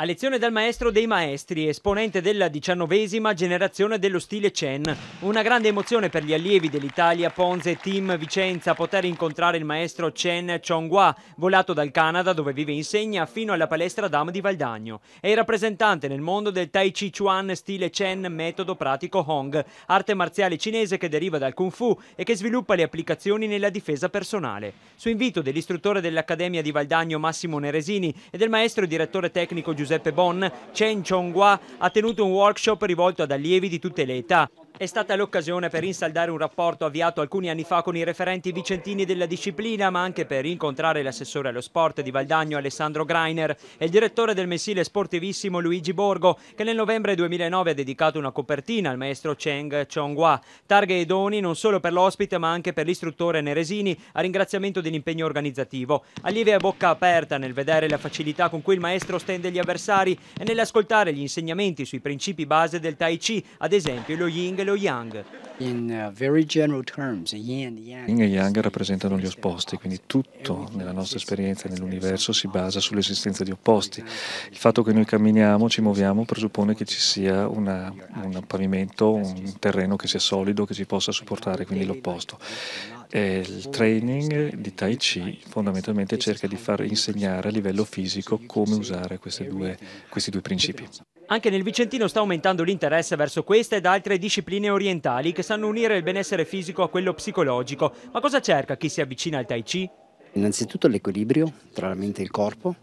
A lezione dal maestro dei maestri, esponente della diciannovesima generazione dello stile Chen. Una grande emozione per gli allievi dell'Italia, Ponze, Team, Vicenza, poter incontrare il maestro Chen Chonghua, volato dal Canada dove vive e insegna, fino alla palestra Dam di Valdagno. È il rappresentante nel mondo del Tai Chi Chuan stile Chen, metodo pratico Hong, arte marziale cinese che deriva dal Kung Fu e che sviluppa le applicazioni nella difesa personale. Su invito dell'istruttore dell'Accademia di Valdagno Massimo Neresini e del maestro e direttore tecnico Giuseppe Giuseppe Bon, Chen chong Chonghua ha tenuto un workshop rivolto ad allievi di tutte le età è stata l'occasione per insaldare un rapporto avviato alcuni anni fa con i referenti vicentini della disciplina, ma anche per incontrare l'assessore allo sport di Valdagno Alessandro Greiner e il direttore del mensile sportivissimo Luigi Borgo, che nel novembre 2009 ha dedicato una copertina al maestro Cheng Chonghua. Targhe e doni non solo per l'ospite, ma anche per l'istruttore Neresini, a ringraziamento dell'impegno organizzativo. Allieve a bocca aperta nel vedere la facilità con cui il maestro stende gli avversari e nell'ascoltare gli insegnamenti sui principi base del Tai Chi, ad esempio lo Ying e lo lo yang. Uh, yin e Yang rappresentano gli opposti, quindi tutto nella nostra esperienza nell'universo si basa sull'esistenza di opposti. Il fatto che noi camminiamo, ci muoviamo, presuppone che ci sia una, un pavimento, un terreno che sia solido, che ci possa supportare, quindi l'opposto. E il training di Tai Chi fondamentalmente cerca di far insegnare a livello fisico come usare due, questi due principi. Anche nel Vicentino sta aumentando l'interesse verso questa ed altre discipline orientali che sanno unire il benessere fisico a quello psicologico. Ma cosa cerca chi si avvicina al Tai Chi? Innanzitutto l'equilibrio tra la mente e il corpo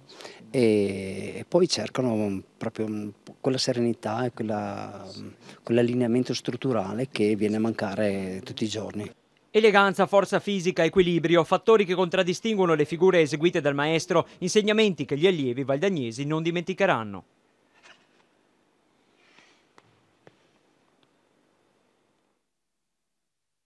e poi cercano proprio quella serenità e quell'allineamento strutturale che viene a mancare tutti i giorni. Eleganza, forza fisica, equilibrio, fattori che contraddistinguono le figure eseguite dal maestro, insegnamenti che gli allievi valdagnesi non dimenticheranno.